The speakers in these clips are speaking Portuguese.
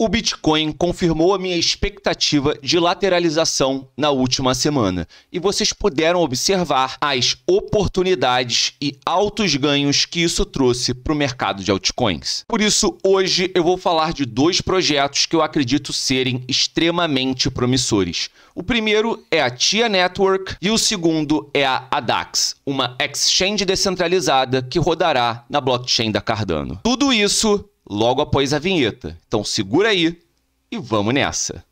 O Bitcoin confirmou a minha expectativa de lateralização na última semana e vocês puderam observar as oportunidades e altos ganhos que isso trouxe para o mercado de altcoins. Por isso, hoje eu vou falar de dois projetos que eu acredito serem extremamente promissores. O primeiro é a TIA Network e o segundo é a ADAX, uma exchange descentralizada que rodará na blockchain da Cardano. Tudo isso logo após a vinheta. Então segura aí e vamos nessa.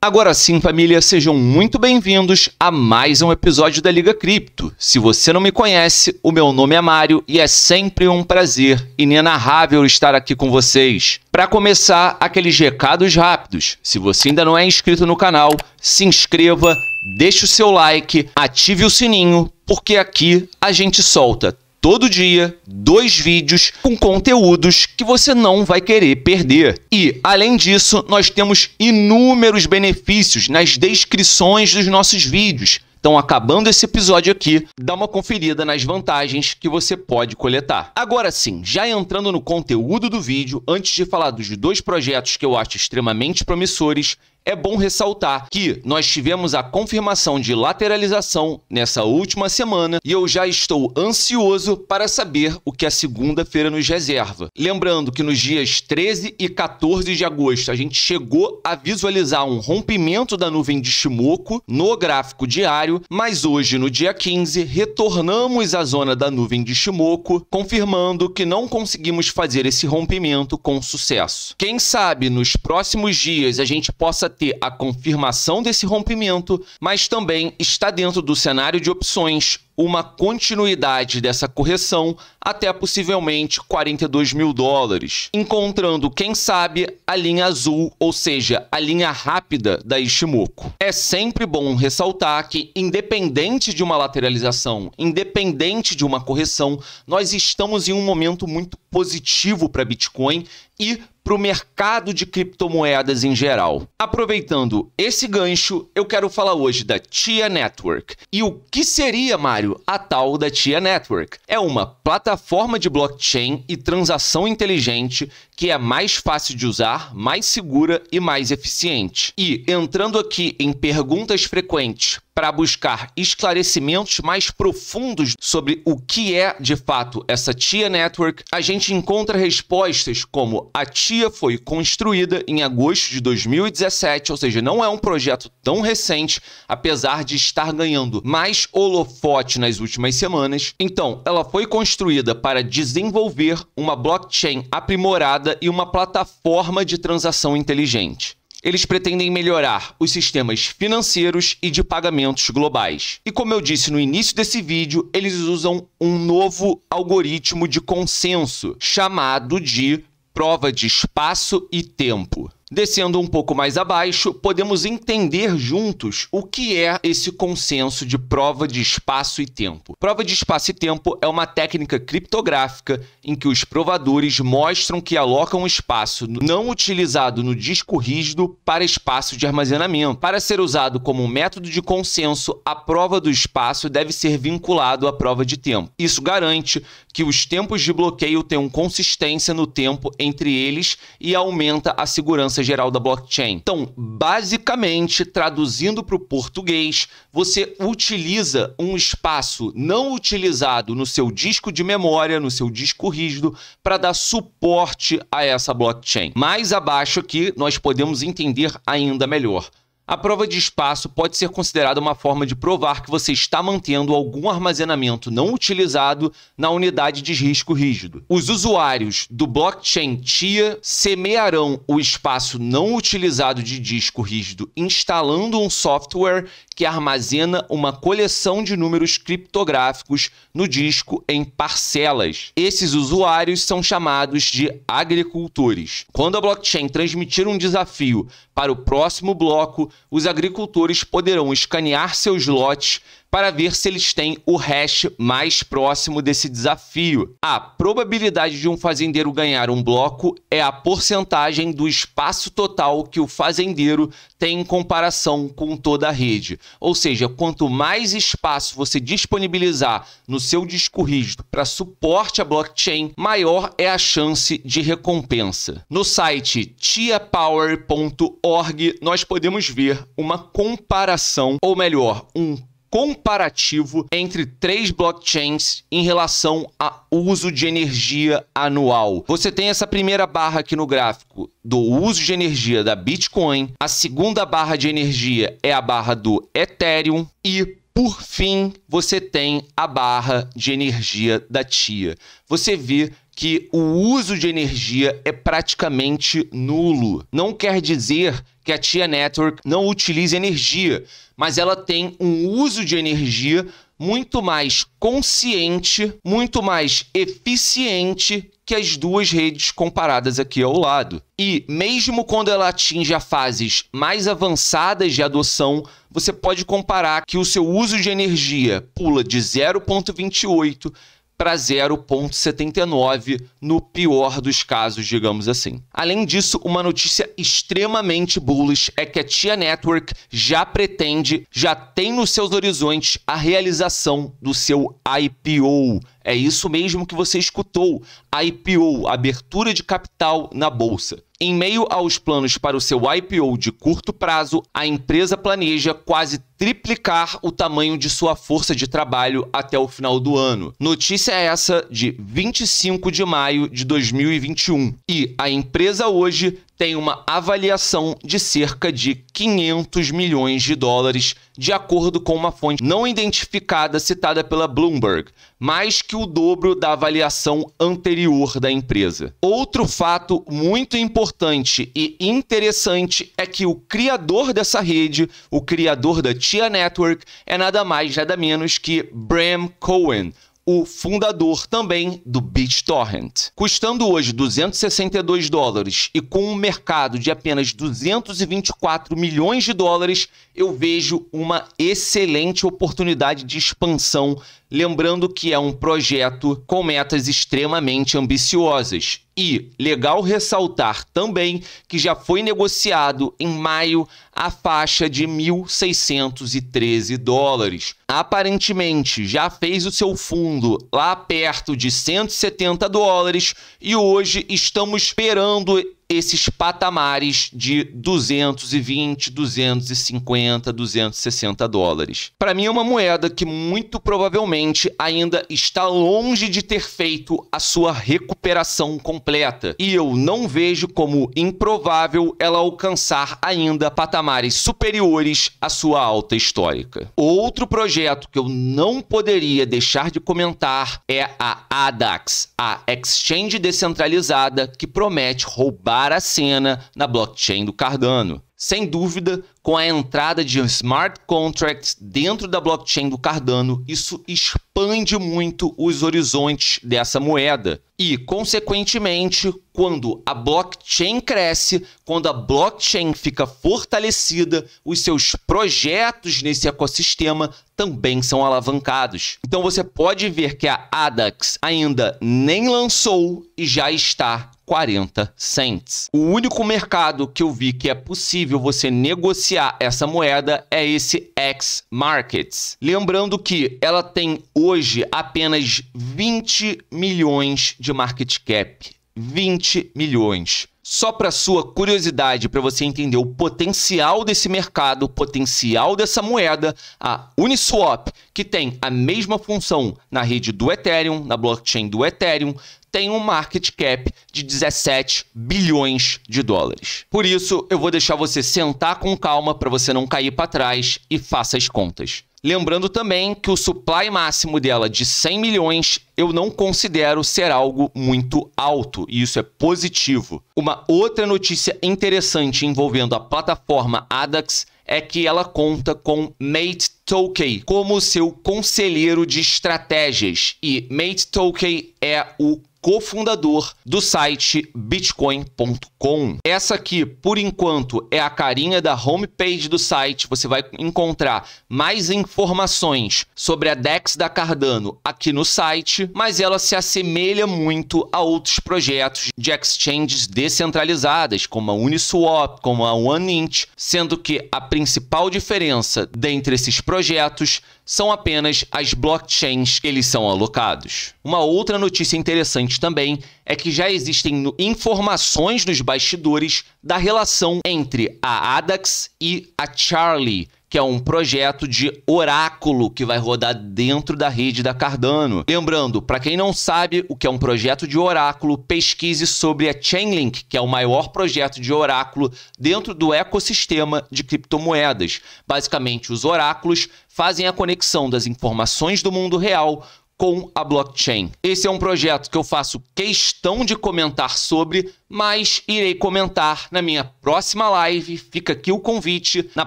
Agora sim, família, sejam muito bem-vindos a mais um episódio da Liga Cripto. Se você não me conhece, o meu nome é Mário e é sempre um prazer inenarrável estar aqui com vocês. Para começar, aqueles recados rápidos. Se você ainda não é inscrito no canal, se inscreva, deixe o seu like, ative o sininho, porque aqui a gente solta todo dia, dois vídeos com conteúdos que você não vai querer perder. E, além disso, nós temos inúmeros benefícios nas descrições dos nossos vídeos. Então, acabando esse episódio aqui, dá uma conferida nas vantagens que você pode coletar. Agora sim, já entrando no conteúdo do vídeo, antes de falar dos dois projetos que eu acho extremamente promissores, é bom ressaltar que nós tivemos a confirmação de lateralização nessa última semana e eu já estou ansioso para saber o que a segunda-feira nos reserva. Lembrando que nos dias 13 e 14 de agosto a gente chegou a visualizar um rompimento da nuvem de Shimoku no gráfico diário, mas hoje, no dia 15, retornamos à zona da nuvem de Shimoku, confirmando que não conseguimos fazer esse rompimento com sucesso. Quem sabe nos próximos dias a gente possa ter a confirmação desse rompimento, mas também está dentro do cenário de opções uma continuidade dessa correção até possivelmente 42 mil dólares, encontrando, quem sabe, a linha azul, ou seja, a linha rápida da Ishimoku. É sempre bom ressaltar que, independente de uma lateralização, independente de uma correção, nós estamos em um momento muito positivo para Bitcoin e para o mercado de criptomoedas em geral. Aproveitando esse gancho, eu quero falar hoje da Tia Network. E o que seria, Mário? usuário, a tal da Tia Network. É uma plataforma de blockchain e transação inteligente que é mais fácil de usar, mais segura e mais eficiente. E entrando aqui em perguntas frequentes para buscar esclarecimentos mais profundos sobre o que é de fato essa TIA Network, a gente encontra respostas como a TIA foi construída em agosto de 2017, ou seja, não é um projeto tão recente, apesar de estar ganhando mais holofote nas últimas semanas. Então, ela foi construída para desenvolver uma blockchain aprimorada e uma plataforma de transação inteligente. Eles pretendem melhorar os sistemas financeiros e de pagamentos globais. E como eu disse no início desse vídeo, eles usam um novo algoritmo de consenso chamado de prova de espaço e tempo. Descendo um pouco mais abaixo, podemos entender juntos o que é esse consenso de prova de espaço e tempo. Prova de espaço e tempo é uma técnica criptográfica em que os provadores mostram que alocam espaço não utilizado no disco rígido para espaço de armazenamento. Para ser usado como um método de consenso, a prova do espaço deve ser vinculado à prova de tempo. Isso garante que os tempos de bloqueio tenham consistência no tempo entre eles e aumenta a segurança governança geral da blockchain. Então, basicamente, traduzindo para o português, você utiliza um espaço não utilizado no seu disco de memória, no seu disco rígido, para dar suporte a essa blockchain. Mais abaixo aqui, nós podemos entender ainda melhor. A prova de espaço pode ser considerada uma forma de provar que você está mantendo algum armazenamento não utilizado na unidade de risco rígido. Os usuários do blockchain TIA semearão o espaço não utilizado de disco rígido instalando um software que armazena uma coleção de números criptográficos no disco em parcelas. Esses usuários são chamados de agricultores. Quando a blockchain transmitir um desafio para o próximo bloco, os agricultores poderão escanear seus lotes para ver se eles têm o hash mais próximo desse desafio. A probabilidade de um fazendeiro ganhar um bloco é a porcentagem do espaço total que o fazendeiro tem em comparação com toda a rede. Ou seja, quanto mais espaço você disponibilizar no seu disco rígido para suporte à blockchain, maior é a chance de recompensa. No site tiapower.org nós podemos ver uma comparação, ou melhor, um comparativo entre três blockchains em relação a uso de energia anual. Você tem essa primeira barra aqui no gráfico do uso de energia da Bitcoin, a segunda barra de energia é a barra do Ethereum e por fim, você tem a barra de energia da TIA. Você vê que o uso de energia é praticamente nulo. Não quer dizer que a Tia Network não utilize energia, mas ela tem um uso de energia muito mais consciente, muito mais eficiente que as duas redes comparadas aqui ao lado. E mesmo quando ela atinge a fases mais avançadas de adoção, você pode comparar que o seu uso de energia pula de 0.28 para 0,79 no pior dos casos, digamos assim. Além disso, uma notícia extremamente bullish é que a Tia Network já pretende, já tem nos seus horizontes a realização do seu IPO é isso mesmo que você escutou. IPO, abertura de capital na bolsa. Em meio aos planos para o seu IPO de curto prazo, a empresa planeja quase triplicar o tamanho de sua força de trabalho até o final do ano. Notícia essa de 25 de maio de 2021. E a empresa hoje tem uma avaliação de cerca de 500 milhões de dólares, de acordo com uma fonte não identificada citada pela Bloomberg, mais que o dobro da avaliação anterior da empresa. Outro fato muito importante e interessante é que o criador dessa rede, o criador da Tia Network, é nada mais, nada menos que Bram Cohen o fundador também do BitTorrent. Custando hoje 262 dólares e com um mercado de apenas 224 milhões de dólares, eu vejo uma excelente oportunidade de expansão Lembrando que é um projeto com metas extremamente ambiciosas. E legal ressaltar também que já foi negociado em maio a faixa de 1.613 dólares. Aparentemente já fez o seu fundo lá perto de 170 dólares e hoje estamos esperando esses patamares de 220, 250, 260 dólares. Para mim é uma moeda que muito provavelmente ainda está longe de ter feito a sua recuperação completa, e eu não vejo como improvável ela alcançar ainda patamares superiores à sua alta histórica. Outro projeto que eu não poderia deixar de comentar é a ADAX, a exchange descentralizada que promete roubar roubar a cena na blockchain do Cardano. Sem dúvida, com a entrada de smart contracts dentro da blockchain do Cardano, isso expande muito os horizontes dessa moeda. E, consequentemente, quando a blockchain cresce, quando a blockchain fica fortalecida, os seus projetos nesse ecossistema também são alavancados. Então você pode ver que a ADAX ainda nem lançou e já está 40 cents. O único mercado que eu vi que é possível você negociar essa moeda é esse X Markets. Lembrando que ela tem hoje apenas 20 milhões de market cap. 20 milhões. Só para sua curiosidade, para você entender o potencial desse mercado, o potencial dessa moeda, a Uniswap, que tem a mesma função na rede do Ethereum, na blockchain do Ethereum, tem um market cap de 17 bilhões de dólares. Por isso, eu vou deixar você sentar com calma para você não cair para trás e faça as contas. Lembrando também que o supply máximo dela de 100 milhões eu não considero ser algo muito alto, e isso é positivo. Uma outra notícia interessante envolvendo a plataforma ADAX é que ela conta com Mate Tokay como seu conselheiro de estratégias, e Mate Tokay é o cofundador do site bitcoin.com. Essa aqui, por enquanto, é a carinha da homepage do site. Você vai encontrar mais informações informações sobre a DEX da Cardano aqui no site, mas ela se assemelha muito a outros projetos de exchanges descentralizadas, como a Uniswap, como a OneInt, sendo que a principal diferença dentre esses projetos são apenas as blockchains que eles são alocados. Uma outra notícia interessante também é que já existem informações nos bastidores da relação entre a ADAX e a Charlie, que é um projeto de oráculo que vai rodar dentro da rede da Cardano. Lembrando, para quem não sabe o que é um projeto de oráculo, pesquise sobre a Chainlink, que é o maior projeto de oráculo dentro do ecossistema de criptomoedas. Basicamente, os oráculos fazem a conexão das informações do mundo real com a blockchain. Esse é um projeto que eu faço questão de comentar sobre, mas irei comentar na minha próxima live. Fica aqui o convite na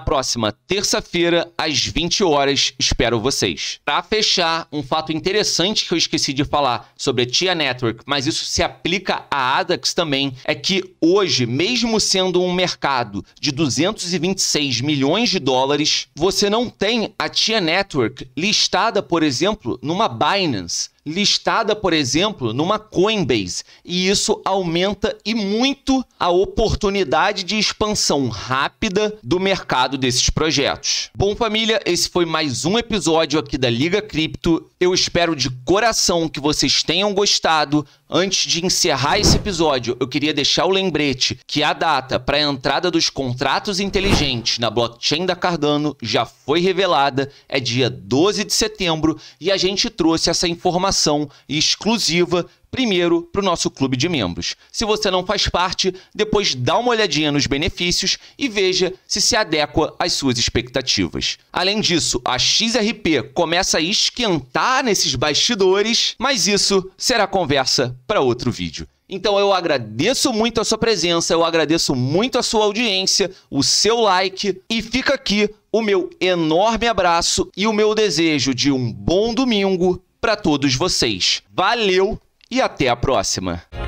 próxima terça-feira às 20 horas. Espero vocês. Para fechar, um fato interessante que eu esqueci de falar sobre a Tia Network, mas isso se aplica a ADAX também, é que hoje, mesmo sendo um mercado de 226 milhões de dólares, você não tem a Tia Network listada, por exemplo, numa Binance Binance listada, por exemplo, numa Coinbase. E isso aumenta e muito a oportunidade de expansão rápida do mercado desses projetos. Bom, família, esse foi mais um episódio aqui da Liga Cripto. Eu espero de coração que vocês tenham gostado. Antes de encerrar esse episódio, eu queria deixar o lembrete que a data para a entrada dos contratos inteligentes na blockchain da Cardano já foi revelada, é dia 12 de setembro, e a gente trouxe essa informação informação exclusiva primeiro para o nosso clube de membros. Se você não faz parte, depois dá uma olhadinha nos benefícios e veja se se adequa às suas expectativas. Além disso, a XRP começa a esquentar nesses bastidores, mas isso será conversa para outro vídeo. Então eu agradeço muito a sua presença, eu agradeço muito a sua audiência, o seu like e fica aqui o meu enorme abraço e o meu desejo de um bom domingo para todos vocês. Valeu e até a próxima!